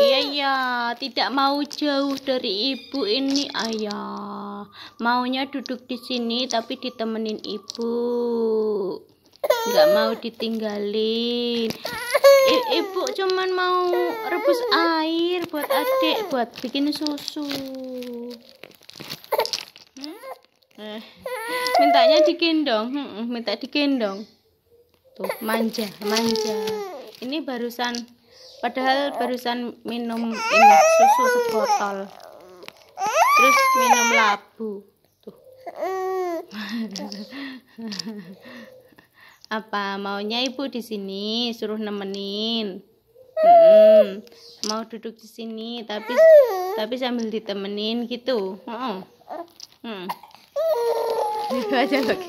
Iya iya, tidak mau jauh dari ibu ini ayah. Maunya duduk di sini tapi ditemenin ibu. Gak mau ditinggalin. I ibu cuman mau rebus air buat adik buat bikin susu. Eh, mintanya digendong, hmm, minta digendong. Tuh manja manja. Ini barusan padahal barusan minum ini susu sebotol terus minum labu tuh apa maunya ibu di sini suruh nemenin hmm, mau duduk di sini tapi tapi sambil ditemenin gitu hmm. hmm. itu aja lo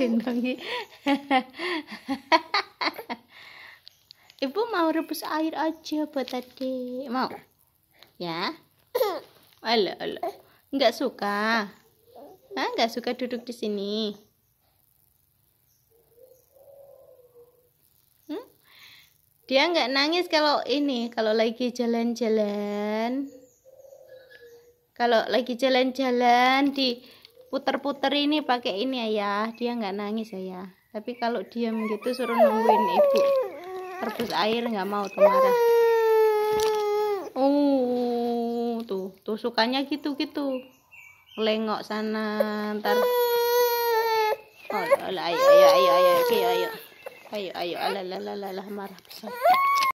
mau rebus air aja buat tadi mau ya ala ala nggak suka Hah, nggak suka duduk di sini hmm? dia nggak nangis kalau ini kalau lagi jalan-jalan kalau lagi jalan-jalan di puter-puter ini pakai ini ya dia nggak nangis ya tapi kalau diam gitu suruh nungguin ibu rebus air nggak mau tuh marah uh tuh tuh sukanya gitu gitu lengok sana ntar oh, ayo ayo ayo ayo ayo ayo ayo ayo ayo ayo ayo ayo ayo, ayo, ayo, ayo